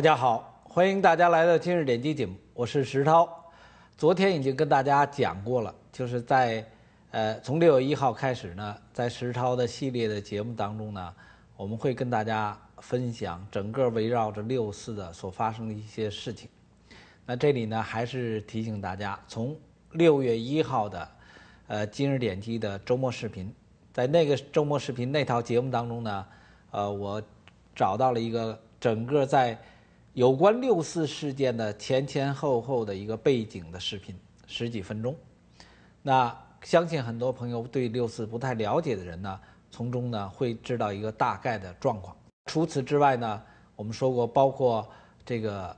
大家好，欢迎大家来到今日点击节目，我是石涛。昨天已经跟大家讲过了，就是在，呃，从六月一号开始呢，在石涛的系列的节目当中呢，我们会跟大家分享整个围绕着六四的所发生的一些事情。那这里呢，还是提醒大家，从六月一号的，呃，今日点击的周末视频，在那个周末视频那套节目当中呢，呃，我找到了一个整个在。有关六四事件的前前后后的一个背景的视频，十几分钟。那相信很多朋友对六四不太了解的人呢，从中呢会知道一个大概的状况。除此之外呢，我们说过，包括这个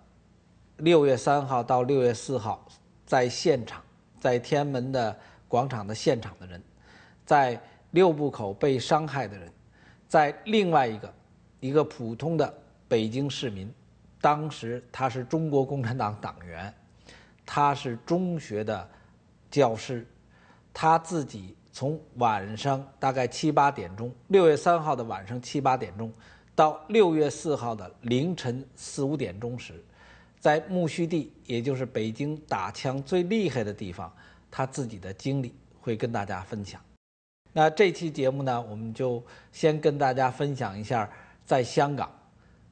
六月三号到六月四号在现场在天安门的广场的现场的人，在六部口被伤害的人，在另外一个一个普通的北京市民。当时他是中国共产党党员，他是中学的教师，他自己从晚上大概七八点钟，六月三号的晚上七八点钟，到六月四号的凌晨四五点钟时，在苜蓿地，也就是北京打枪最厉害的地方，他自己的经历会跟大家分享。那这期节目呢，我们就先跟大家分享一下在香港。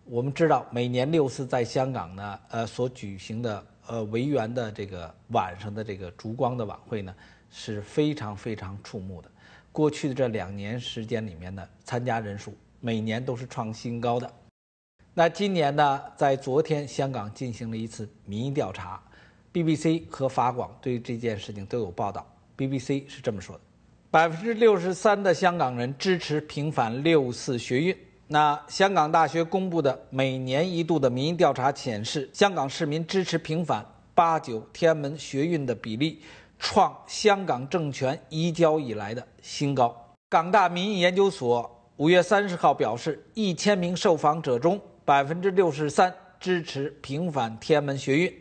我们知道，每年六四在香港呢，呃，所举行的呃维园的这个晚上的这个烛光的晚会呢，是非常非常触目的。过去的这两年时间里面呢，参加人数每年都是创新高的。那今年呢，在昨天香港进行了一次民意调查，BBC 和法广对这件事情都有报道。BBC 是这么说的：百分之六十三的香港人支持平反六四学运。那香港大学公布的每年一度的民意调查显示，香港市民支持平反八九天安门学运的比例，创香港政权移交以来的新高。港大民意研究所五月三十号表示，一千名受访者中，百分之六十三支持平反天安门学运，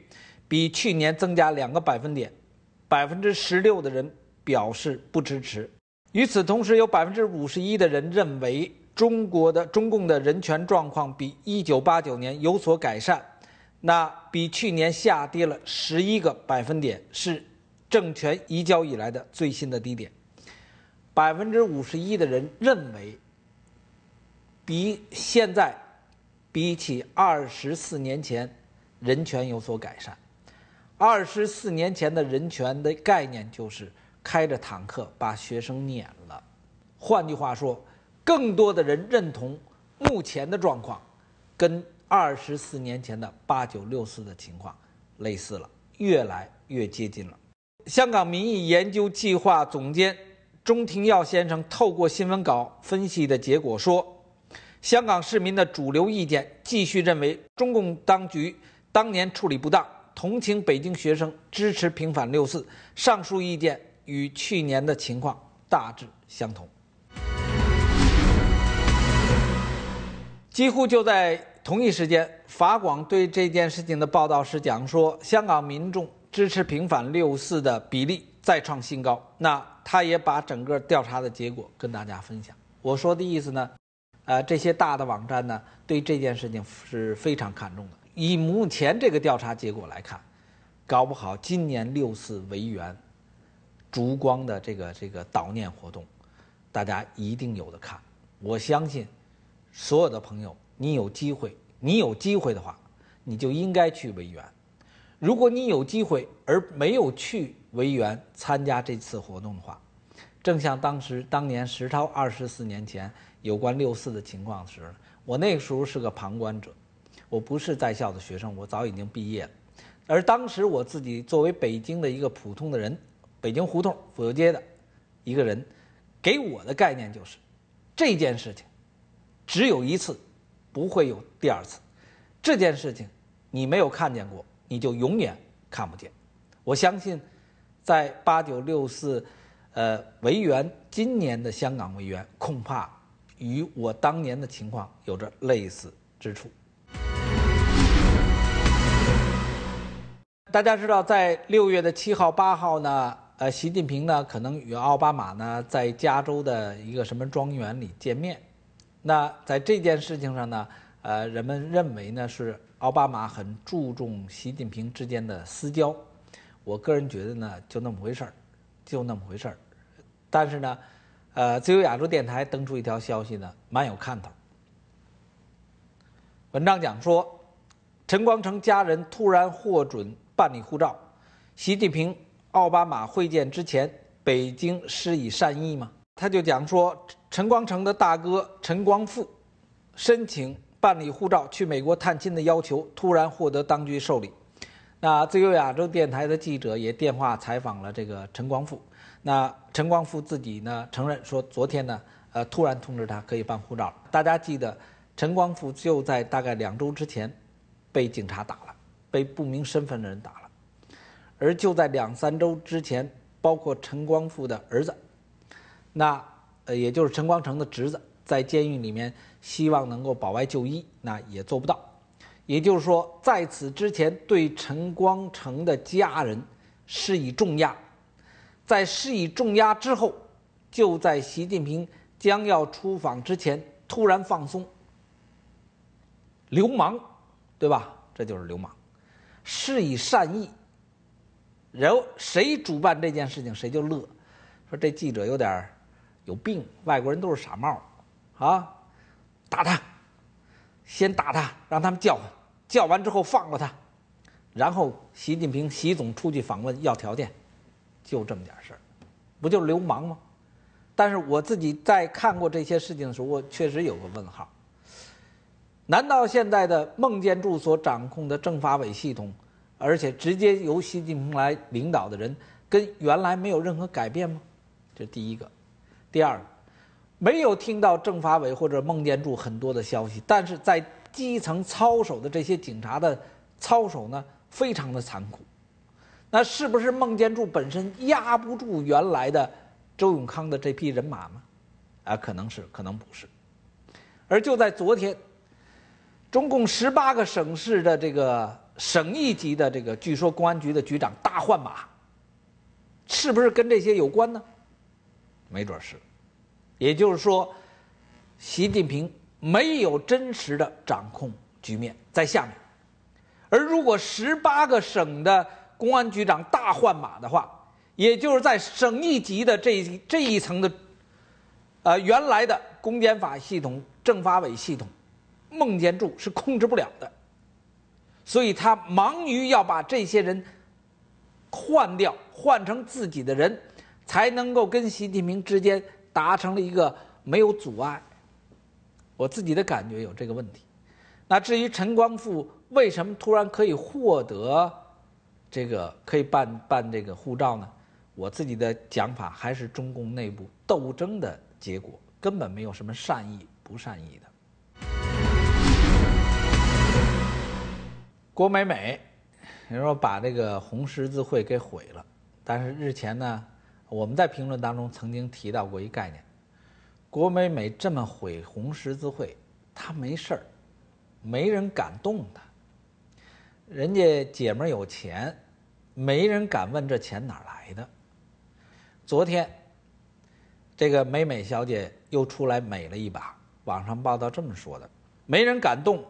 比去年增加两个百分点，百分之十六的人表示不支持。与此同时，有百分之五十一的人认为。中国的中共的人权状况比一九八九年有所改善，那比去年下跌了十一个百分点，是政权移交以来的最新的低点。百分之五十一的人认为，比现在比起二十四年前，人权有所改善。二十四年前的人权的概念就是开着坦克把学生撵了，换句话说。更多的人认同，目前的状况跟二十四年前的八九六四的情况类似了，越来越接近了。香港民意研究计划总监钟廷耀先生透过新闻稿分析的结果说，香港市民的主流意见继续认为中共当局当年处理不当，同情北京学生，支持平反六四。上述意见与去年的情况大致相同。几乎就在同一时间，法广对这件事情的报道是讲说，香港民众支持平反六四的比例再创新高。那他也把整个调查的结果跟大家分享。我说的意思呢，呃，这些大的网站呢，对这件事情是非常看重的。以目前这个调查结果来看，搞不好今年六四维园烛光的这个这个悼念活动，大家一定有的看。我相信。所有的朋友，你有机会，你有机会的话，你就应该去维园。如果你有机会而没有去维园参加这次活动的话，正像当时当年石涛二十四年前有关六四的情况时，我那个时候是个旁观者，我不是在校的学生，我早已经毕业了。而当时我自己作为北京的一个普通的人，北京胡同、府右街的一个人，给我的概念就是这件事情。只有一次，不会有第二次。这件事情，你没有看见过，你就永远看不见。我相信，在八九六四，呃，维园今年的香港维园，恐怕与我当年的情况有着类似之处。大家知道，在六月的七号、八号呢，呃，习近平呢可能与奥巴马呢在加州的一个什么庄园里见面。那在这件事情上呢，呃，人们认为呢是奥巴马很注重习近平之间的私交，我个人觉得呢就那么回事儿，就那么回事儿。但是呢，呃，自由亚洲电台登出一条消息呢，蛮有看头。文章讲说，陈光诚家人突然获准办理护照，习近平奥巴马会见之前，北京施以善意吗？他就讲说。陈光诚的大哥陈光富申请办理护照去美国探亲的要求突然获得当局受理。那自由亚洲电台的记者也电话采访了这个陈光富。那陈光富自己呢承认说，昨天呢，呃，突然通知他可以办护照。大家记得，陈光富就在大概两周之前被警察打了，被不明身份的人打了。而就在两三周之前，包括陈光富的儿子，那。呃，也就是陈光诚的侄子在监狱里面，希望能够保外就医，那也做不到。也就是说，在此之前对陈光诚的家人施以重压，在施以重压之后，就在习近平将要出访之前突然放松。流氓，对吧？这就是流氓，施以善意，然后谁主办这件事情谁就乐，说这记者有点有病！外国人都是傻帽，啊，打他，先打他，让他们叫，叫完之后放过他，然后习近平习总出去访问要条件，就这么点事儿，不就是流氓吗？但是我自己在看过这些事情的时候，我确实有个问号：难道现在的孟建柱所掌控的政法委系统，而且直接由习近平来领导的人，跟原来没有任何改变吗？这是第一个。第二没有听到政法委或者孟建柱很多的消息，但是在基层操守的这些警察的操守呢，非常的残酷。那是不是孟建柱本身压不住原来的周永康的这批人马吗？啊，可能是，可能不是。而就在昨天，中共十八个省市的这个省一级的这个，据说公安局的局长大换马，是不是跟这些有关呢？没准是，也就是说，习近平没有真实的掌控局面在下面，而如果十八个省的公安局长大换马的话，也就是在省一级的这这一层的，呃，原来的公检法系统、政法委系统，孟建柱是控制不了的，所以他忙于要把这些人换掉，换成自己的人。才能够跟习近平之间达成了一个没有阻碍。我自己的感觉有这个问题。那至于陈光富为什么突然可以获得这个可以办办这个护照呢？我自己的讲法还是中共内部斗争的结果，根本没有什么善意不善意的。郭美美，你说把这个红十字会给毁了，但是日前呢？我们在评论当中曾经提到过一概念，郭美美这么毁红十字会，她没事儿，没人敢动她。人家姐们儿有钱，没人敢问这钱哪来的。昨天，这个美美小姐又出来美了一把，网上报道这么说的：没人敢动，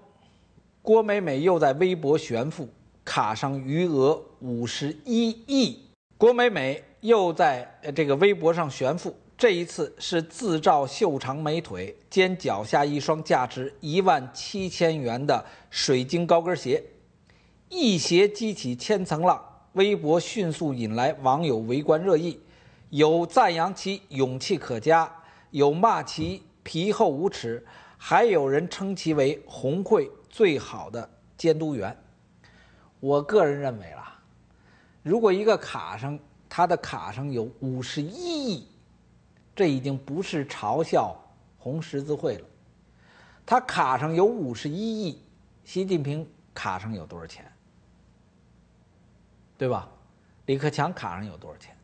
郭美美又在微博炫富，卡上余额五十一亿。郭美美。又在这个微博上炫富，这一次是自照秀长美腿，兼脚下一双价值一万七千元的水晶高跟鞋。一鞋激起千层浪，微博迅速引来网友围观热议，有赞扬其勇气可嘉，有骂其皮厚无耻，还有人称其为红会最好的监督员。我个人认为啦，如果一个卡上。他的卡上有五十一亿，这已经不是嘲笑红十字会了。他卡上有五十一亿，习近平卡上有多少钱？对吧？李克强卡上有多少钱？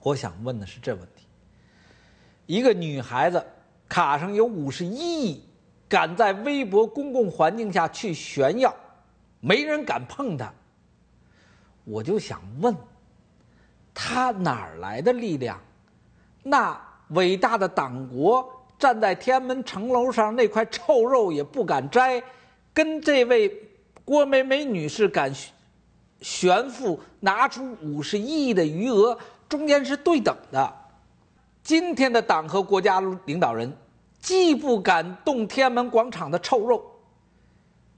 我想问的是这问题：一个女孩子卡上有五十一亿，敢在微博公共环境下去炫耀，没人敢碰她。我就想问。他哪儿来的力量？那伟大的党国站在天安门城楼上那块臭肉也不敢摘，跟这位郭美美女士敢炫富拿出五十亿的余额，中间是对等的。今天的党和国家领导人既不敢动天安门广场的臭肉，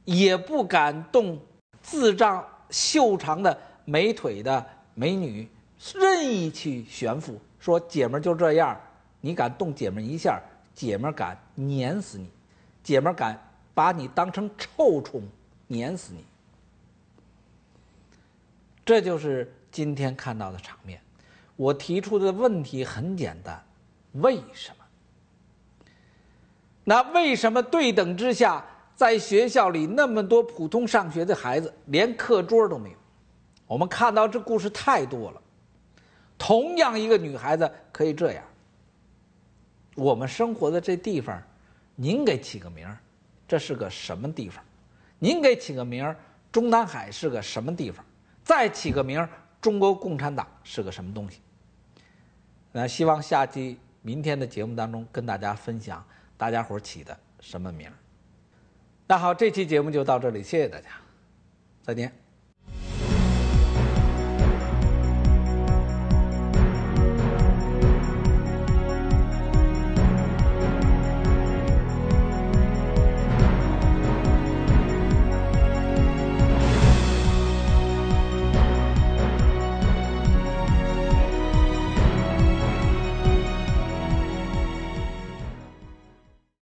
也不敢动自仗秀长的美腿的美女。任意去炫富，说姐们儿就这样，你敢动姐们儿一下，姐们儿敢碾死你，姐们儿敢把你当成臭虫碾死你。这就是今天看到的场面。我提出的问题很简单：为什么？那为什么对等之下，在学校里那么多普通上学的孩子连课桌都没有？我们看到这故事太多了。同样一个女孩子可以这样。我们生活的这地方，您给起个名儿，这是个什么地方？您给起个名儿，中南海是个什么地方？再起个名儿，中国共产党是个什么东西？那希望下期明天的节目当中跟大家分享大家伙起的什么名儿。那好，这期节目就到这里，谢谢大家，再见。